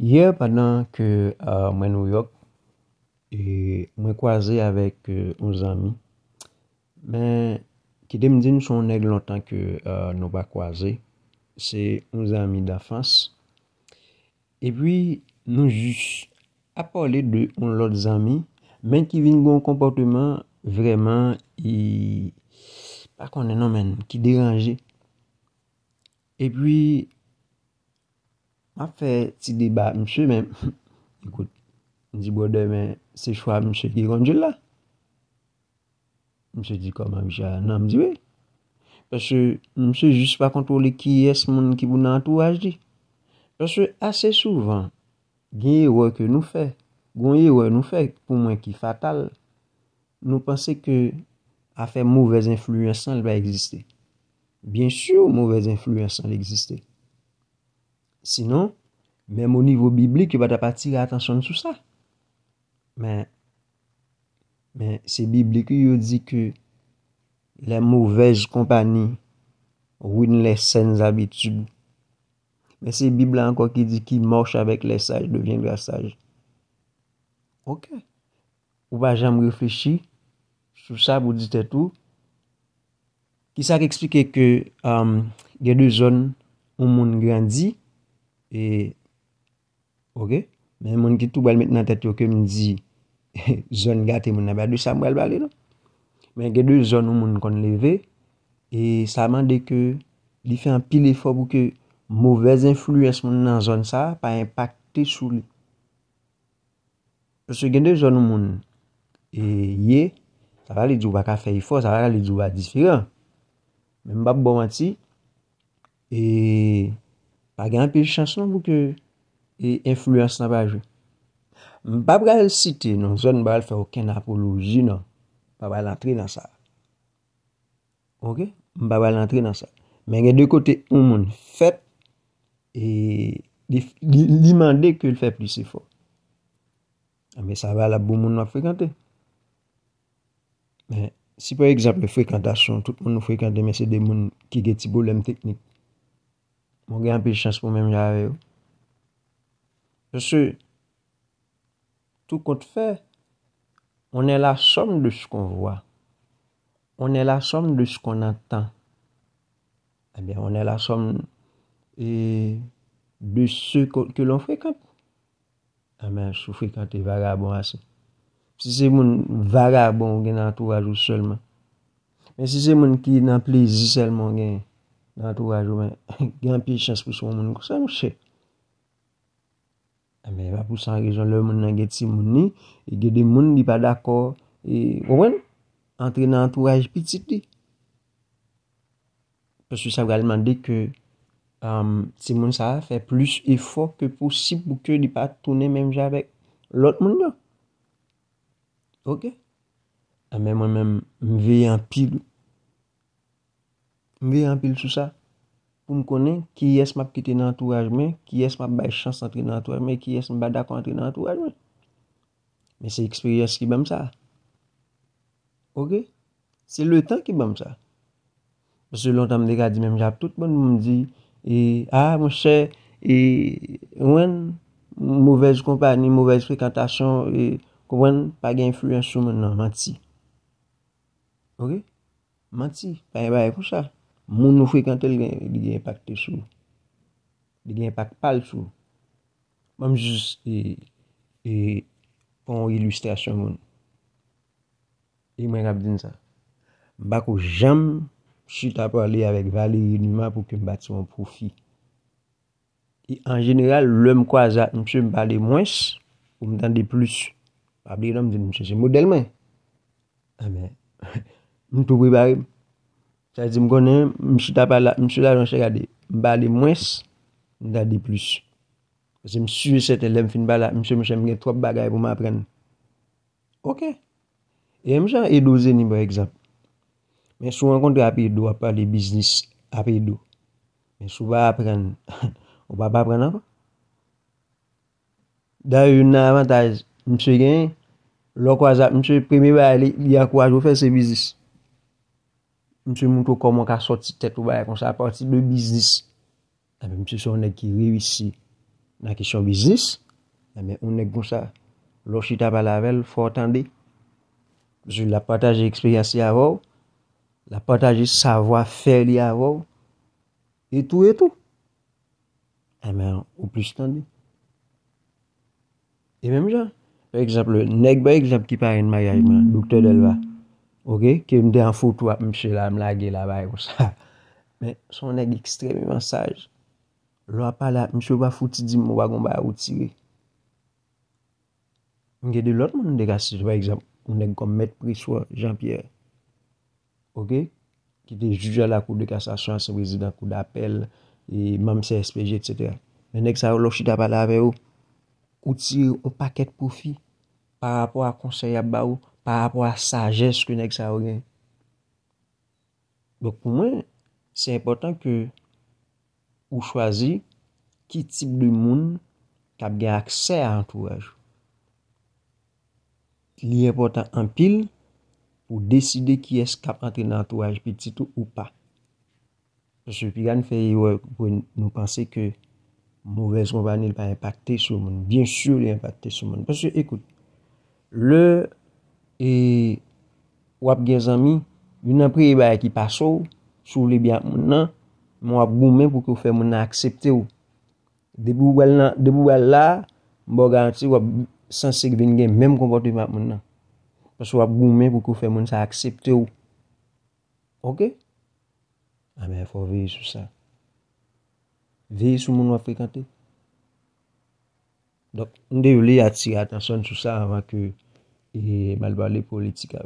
Yer, padan ke euh, mwen nou yok, e mwen kwaze avèk euh, nou zami, men ki dem di nou sonen lontan ke euh, nou ba kwaze, se nou zami da fans, epwi nou jush apole de ou lout zami, men ki vin goun komportemen, vremen, pa konen anmen, ki deranje. Epwi, a fè ti debat msè mèm. Ekout, msè di bo dè mè, se chwa msè gè gondjè la. Msè di koman bichan, nan msè di wè. Pèche msè jist pa kontrole ki yè se moun ki pou nan an tou waj di. Pèche asè souvan, gè yè wè ke nou fè, gè yè wè nou fè pou mwen ki fatal, nou panse ke a fè mouvèz influensan lè va egzistè. Bien sè mouvèz influensan lè egzistè. Sinon, mèm ou nivou biblik, yon va ta patire atansyon sou sa. Mè, mè, se biblik yon di ki la mouvèj kompani roun lè sèns abitub. Mè, se bibl la ankon ki di ki mòch avèk lè saj, devyen lè saj. Ok. Ou pa jèm reflechi sou sa, bou ditè tou. Ki sa ki eksplike ki euh, yon de zon ou moun grandi E... Ok? Men moun ki tou bwal met nan tet yo ke mn di... Zon gate moun nabadou sa mbwal bwal e lò. Non? Men gen dè zon moun kon leve... E salman de ke... Li fè an pil e fò pou ke... Mouvez influens moun nan zon sa... Pa impakte sou li. Pè se gen dè zon moun... E ye... Sa va li djouba ka fey fò. Sa va li djouba diferent. Men mbap bo mati... E... pa gen api chanson pou ke e influens nan pa aje. M pa pral site, nou zon m pa pral fè okè nan apoloji nan, m pa pral antre nan sa. Ok? M pa pral antre nan sa. Men gen de kote, un moun fèp e li mande ke l fèp li se fò. Ah, mè sa va la bou moun nou a frekante. Si pou ekjamp le frekantasyon, tout moun nou frekante, mè se de moun ki geti bou lem teknik. Mwen gen apil chans pou mwen jare yo. Se se, tou kote fe, on en la som de skon wwa. On en la som de skon an tan. Abyan, on en la som eh, de se kote ke lon frekante. Abyan, ah, sou frekante vaga bon ase. Se se moun vaga bon gen an tou wajou selman. Men se se moun ki nan plezi selman gen N entouraj ou men, gen pi chans pou sou moun kousan ou se? A men, va pou san rejon lè, moun nan gen ti moun ni, e gen de moun li pa d'akor, e, ouwen, entre nan entouraj pi titi. Pòsè sa vre aleman de ke, ti moun sa va fè plus e fòk ke pòsib pou ke li pa tounen mèm javek lòt moun yo. Ok? A men, mwen mèm mveye an pi lò. Mve yon pil sou sa pou m konen ki yes m ap kite nan entourajmen, ki yes m ap bay chans antre nan entourajmen, ki yes m badak antre nan entourajmen. Men se eksperyens ki bèm sa. Ok? Se le tan ki bèm sa. Mse lontan m dekadi men m jap, tout bon m m di, e, a, mwen chè, e, mwen mouvez kompani, mouvez frekantasyon, e, kwen pa gen fluens sou men nan manti. Ok? Manti, pa yon e bay pou sa. Moun nou fwe kante li gen impacte sou. Li gen impacte pal sou. Moun jis e, e pon ilustrasyon moun. E mwen kap din sa. Mbak ou jem si ta pa li avèk vali yonima pou ke mbati moun profi. E an general, lèm kwa zat msè mbale mwens pou mtande plus. Mwen se se mode lman. A men, mtou kwe barim. Sa zi mkonen, msye la jonshe gade, mba de mwes, mda de plus. Se msye sete lem fin bala, msye msye mgen trope bagay pou m apren. Ok. E msye an edo ze ni ba egzap. Men sou an konti api edo, api ale biznis, api edo. Men sou ba apren, ou ba pa apren anpa. Da yon nan avantaj, msye gen, lo kwa zap, msye premi wale li akwa jwo fe se biznis. Mse moun tou komon ka soti tèt ou baye kon sa partit de biznis. Ah, Mse sou nèk ki rewisi nan kishon biznis. Mse moun nèk kon sa lochita balavel, fò tande. Mse la pataje eksperyansi avò. La pataje savoi fèli avò. Etou etou. Mse moun ou plis tande. E mèm jan. Fè ekzaple, nèk baye ekzap ki parèn mayajman, loutèl elva. Ok, ke mde an fout wap mse la m lage la vay wosa. Men, son neg ekstremement saj. Lwa pala, mse wap fouti di m wakon wap wotire. Mge de lot moun de gasi, jwa exemple, m neg kom met priswa, Jean-Pierre. Ok, ki de juja la kou de kasasyon, sewezi dan kou da apel, e mam se SPG, etc. Men, neg sa wak lwak chita pala vay wot, wotire wap aket profi, par rapor a konseyab ba wot, pa apwa sajes ke nek sa ou gen. Bo pou mwen, se important ke ou chwazi ki tip de moun kap gen aksè a antouaj. Li important an pil pou deside ki es kap antre nan antouaj pi titou ou pa. Ponsye, pi gan fè yon pou nou pansè ke mouvez moun banil pa impakte sou moun. Bien sou li impakte sou moun. Ponsye, ekout, le... E wap gen zami, yon apri e bay ki paso, sou libyan moun nan, moun ap goun men pou ki ou fe moun nan aksepte ou. Debou wèl nan, debou wèl la, mbò ganti wap sensik ven gen, menm konpote wap moun nan. Pas wap goun men pou ki ou fe moun nan aksepte ou. Ok? Ame fò vey sou sa. Vey sou moun wap frekante. Dok, ndè yon li ati atan son sou sa avan ki E malvali politika.